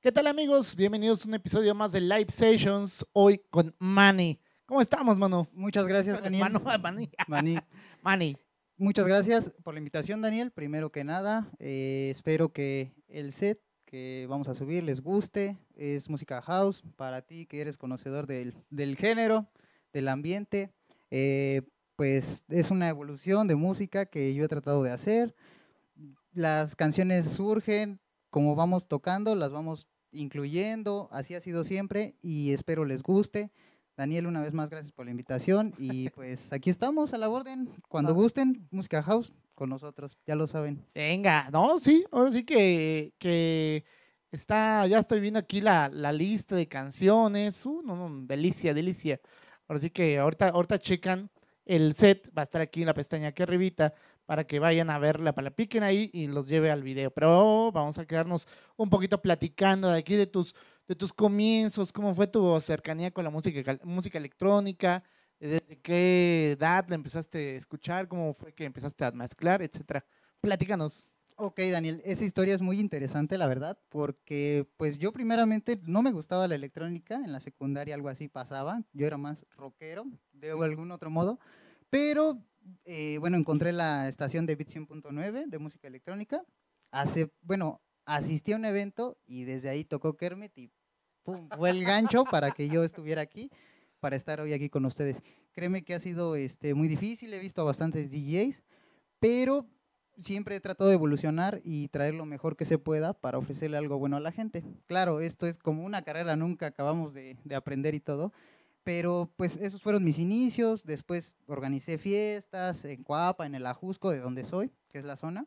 ¿Qué tal amigos? Bienvenidos a un episodio más de Live Sessions, hoy con Manny. ¿Cómo estamos, mano? Muchas gracias, Daniel. Manu, Manny. Manny. Muchas gracias por la invitación, Daniel. Primero que nada, eh, espero que el set que vamos a subir les guste. Es música house para ti que eres conocedor del, género, del ambiente. Eh, pues es una evolución de música que yo he tratado de hacer. Las canciones surgen, como vamos tocando, las vamos incluyendo, así ha sido siempre y espero les guste. Daniel, una vez más, gracias por la invitación y pues aquí estamos a la orden. Cuando gusten, música house con nosotros, ya lo saben. Venga, no, sí, ahora sí que, que está, ya estoy viendo aquí la, lista de canciones. Uh, delicia, delicia. Ahora sí que ahorita, ahorita checan el set, va a estar aquí en la pestaña aquí arribita para que vayan a verla, para la piquen ahí y los lleve al video. Pero vamos a quedarnos un poquito platicando de aquí de tus, de tus comienzos, cómo fue tu cercanía con la música, música electrónica, desde qué edad la empezaste a escuchar, cómo fue que empezaste a mezclar, etcétera. Platícanos. Ok, Daniel, esa historia es muy interesante, la verdad, porque pues yo primeramente no me gustaba la electrónica, en la secundaria algo así pasaba, yo era más rockero, de algún otro modo, pero eh, bueno, encontré la estación de Bit 100.9 de música electrónica. Hace, bueno, asistí a un evento y desde ahí tocó Kermit y pum, fue el gancho para que yo estuviera aquí, para estar hoy aquí con ustedes. Créeme que ha sido este, muy difícil, he visto a bastantes DJs, pero siempre he tratado de evolucionar y traer lo mejor que se pueda para ofrecerle algo bueno a la gente. Claro, esto es como una carrera, nunca acabamos de, de aprender y todo, pero pues esos fueron mis inicios. Después organicé fiestas en Cuapa en el Ajusco, de donde soy, que es la zona.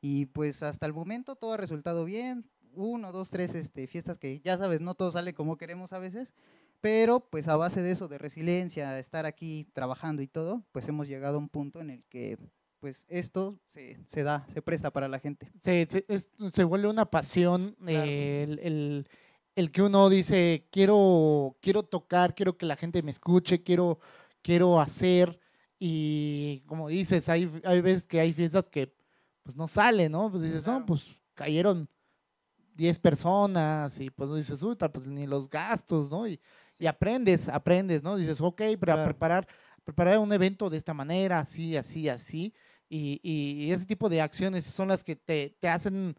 Y pues hasta el momento todo ha resultado bien. Uno, dos, tres este, fiestas que ya sabes, no todo sale como queremos a veces, pero pues a base de eso, de resiliencia, de estar aquí trabajando y todo, pues hemos llegado a un punto en el que pues esto se, se da, se presta para la gente. Se, se, se vuelve una pasión eh, el el que uno dice, quiero, quiero tocar, quiero que la gente me escuche, quiero, quiero hacer. Y como dices, hay, hay veces que hay fiestas que pues no salen, ¿no? Pues dices, no, pues cayeron 10 personas y pues dices, uy, pues ni los gastos, ¿no? Y, aprendes, aprendes, ¿no? Dices, ok, para preparar, preparar un evento de esta manera, así, así, así. Y, y, ese tipo de acciones son las que te, te hacen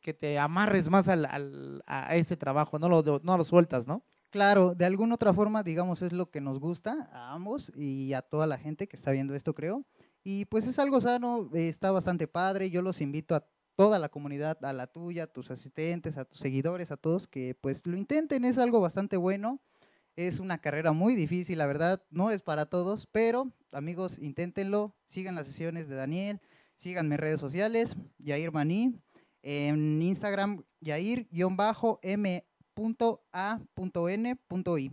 que, te amarres más al, a ese trabajo, no lo, no lo sueltas, ¿no? Claro, de alguna otra forma, digamos, es lo que nos gusta a ambos y a toda la gente que está viendo esto, creo. Y pues es algo sano, eh, está bastante padre. Yo los invito a toda la comunidad, a la tuya, a tus asistentes, a tus seguidores, a todos, que pues lo intenten, es algo bastante bueno. Es una carrera muy difícil, la verdad, no es para todos, pero amigos, inténtenlo, sigan las sesiones de Daniel, síganme en redes sociales, Yair Maní, en Instagram, yair-m.a.n.i.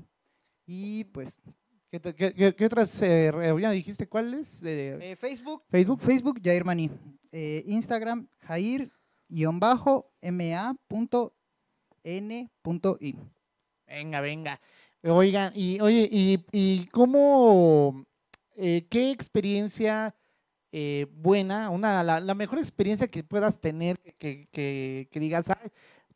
Y pues ¿Qué, qué, otras eh, reuniones dijiste? ¿Cuáles? Eh, eh, Facebook. Facebook. Facebook, Jair Maní. Instagram, Jair-ma.n.i. Venga, venga. Oigan, y oye, y, y cómo, qué experiencia eh, buena, una, la, mejor experiencia que puedas tener, que, que, digas,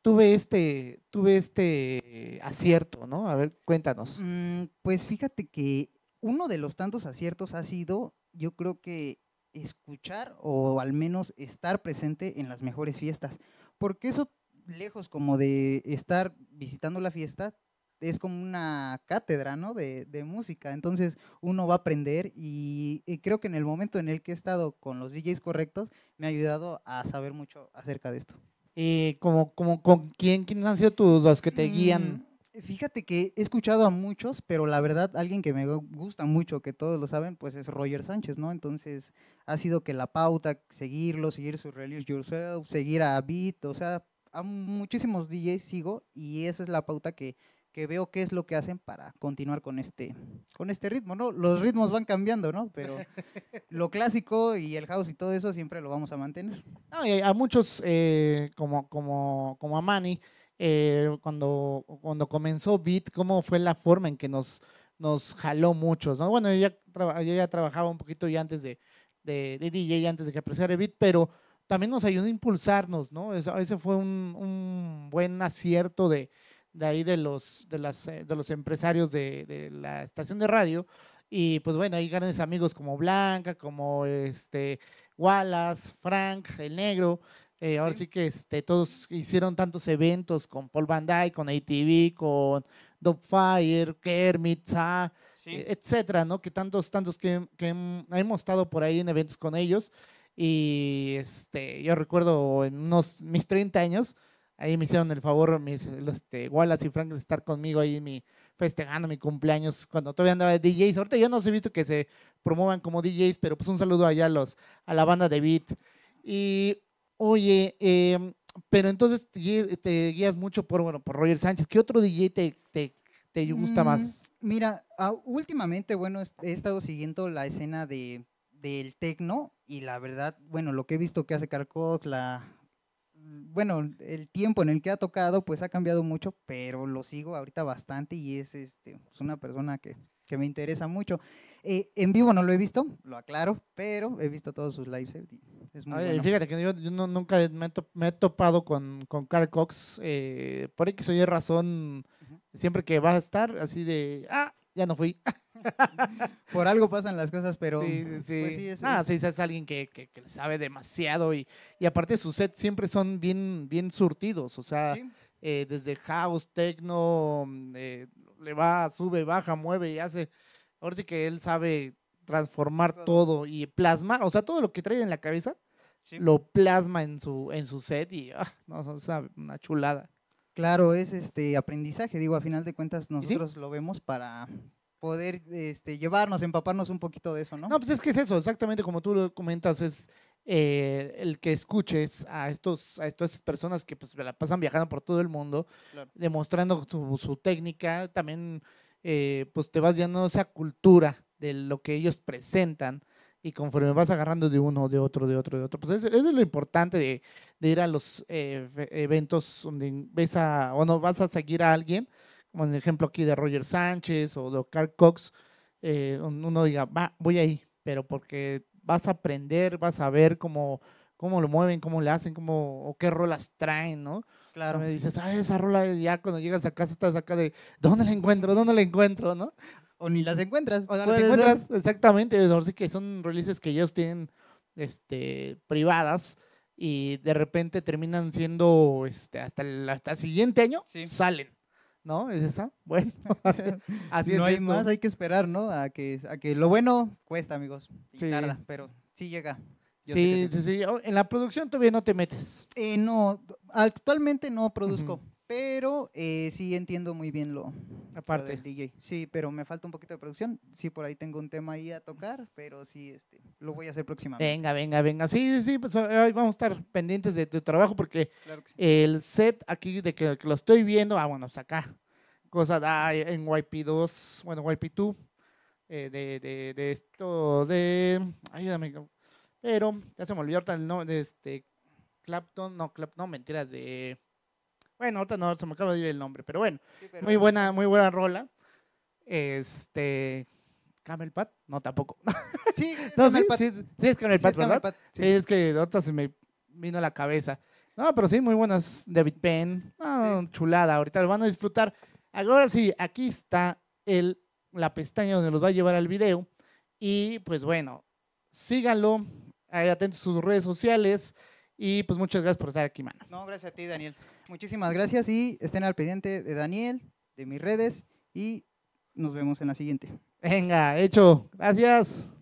tuve este, tuve este acierto, ¿no? A ver, cuéntanos. Mm, pues fíjate que uno de los tantos aciertos ha sido, yo creo que escuchar o al menos estar presente en las mejores fiestas, porque eso lejos como de estar visitando la fiesta, es como una cátedra, ¿no? De, de música. Entonces uno va a aprender y, creo que en el momento en el que he estado con los DJs correctos, me ha ayudado a saber mucho acerca de esto. ¿Y eh, como, como con quién, han sido tus los que te guían? Mm, fíjate que he escuchado a muchos, pero la verdad alguien que me gusta mucho, que todos lo saben, pues es Roger Sánchez, ¿no? Entonces ha sido que la pauta, seguirlo, seguir su Release Yourself, seguir a Beat, o sea, a muchísimos DJs sigo y esa es la pauta que que veo qué es lo que hacen para continuar con este, con este ritmo, ¿no? Los ritmos van cambiando, ¿no? Pero lo clásico y el house y todo eso siempre lo vamos a mantener. a muchos, eh, como, como, como a Manny, eh, cuando, cuando comenzó Beat, cómo fue la forma en que nos, nos jaló muchos, ¿no? Bueno, yo ya, ya trabajaba un poquito ya antes de, de, DJ, antes de que apreciara Beat, pero también nos ayudó a impulsarnos, ¿no? ese fue un, un buen acierto de, de ahí de los, de eh, los empresarios de, la estación de radio. Y pues bueno, hay grandes amigos como Blanca, como este Wallace, Frank, el negro. Eh, ahora sí. que este, todos hicieron tantos eventos con Paul Van Dyke, con ATV, con Dopfire, Kermit, Sa, etcétera, ¿no? Que tantos, tantos que, que hemos estado por ahí en eventos con ellos. Y este, yo recuerdo en unos mis 30 años, Ahí me hicieron el favor mis este, Wallace y Frank de estar conmigo ahí mi, festejando mi cumpleaños cuando todavía andaba de DJs. Ahorita ya no he visto que se promuevan como DJs, pero pues un saludo allá a, los, a la banda de Beat. Y oye, em, pero entonces te, guías mucho por, bueno, por Roger Sánchez. ¿Qué otro DJ te, gusta mm, más? Mira, últimamente, bueno, he estado siguiendo la escena de, del tecno y la verdad, bueno, lo que he visto que hace Carl Cox, la, bueno, el tiempo en el que ha tocado, pues ha cambiado mucho, pero lo sigo ahorita bastante y es, este, es pues, una persona que, me interesa mucho. Eh, en vivo no lo he visto, lo aclaro, pero he visto todos sus lives. Eh, fíjate que yo, nunca me, he topado con, con Carl Cox, eh, por X soy Y razón, siempre que va a estar así de, ah, ya no fui. Por algo pasan las cosas, pero. Sí, mm, pues es, ah, sí, es alguien que, que, sabe demasiado y, y aparte sus sets siempre son bien, bien surtidos, o sea, eh, desde house, techno, mm, eh, le va, sube, baja, mueve y hace. Ahora sí que él sabe transformar todo. y plasmar, o sea, todo lo que trae en la cabeza. lo plasma en su, en su set y ah, no, sea, una chulada. Claro, es este aprendizaje, digo, a final de cuentas nosotros lo vemos para poder este, llevarnos, empaparnos un poquito de eso, ¿no? No, pues es que es eso, exactamente como tú lo comentas, es eh, el que escuches a estos a estas personas que pues la pasan viajando por todo el mundo, demostrando su, técnica, también eh, pues te vas viendo esa cultura de lo que ellos presentan y conforme vas agarrando de uno, de otro, de otro, de otro, pues es lo importante de, ir a los eh, eventos donde ves a, o no vas a seguir a alguien como el ejemplo aquí de Roger Sánchez o de Carl Cox, eh, uno diga, va, voy ahí, pero porque vas a aprender, vas a ver cómo, cómo lo mueven, cómo le hacen, cómo, o qué rolas traen, ¿no? Claro. Me dices, ah, esa rola ya cuando llegas a casa estás acá de, ¿dónde la encuentro? ¿Dónde la encuentro? ¿No? O ni las encuentras. O las encuentras, exactamente. Ahora sí que son releases que ellos tienen este, privadas y de repente terminan siendo, este, hasta el hasta el siguiente año, salen. ¿No? ¿Es esa? Bueno, así, es. No hay más, hay que esperar, ¿no? A que, a que lo bueno cuesta, amigos. Y tarda, pero sí llega. sí, sí, sí, oh, En la producción todavía no te metes. Eh, no, actualmente no produzco. Pero eh, sí entiendo muy bien lo, Aparte. del DJ. Sí, pero me falta un poquito de producción. Sí, por ahí tengo un tema ahí a tocar, pero sí, este, lo voy a hacer próximamente. Venga, venga, venga. Sí, sí, pues vamos a estar pendientes de tu trabajo porque el set aquí de que, lo estoy viendo, ah, bueno, pues acá, cosas da ah, en YP2, bueno, YP2, eh, de, de, de, esto, de, ayúdame, pero ya se me olvidó el nombre de este, Clapton, no, Clapton, no, mentiras de... Bueno, ahorita no, se me acaba de ir el nombre, pero bueno. muy buena, muy buena rola. Este. ¿Camel No, tampoco. Sí, es es Camel sí. es que ahorita se me vino a la cabeza. No, pero sí, muy buenas. David Penn. Ah, chulada. Ahorita lo van a disfrutar. Ahora sí, aquí está el, la pestaña donde los va a llevar al video. Y pues bueno, síganlo. Atentos sus redes sociales. Y pues muchas gracias por estar aquí, mano. No, gracias a ti, Daniel. Muchísimas gracias y estén al pendiente de Daniel, de mis redes y nos vemos en la siguiente. Venga, hecho. Gracias.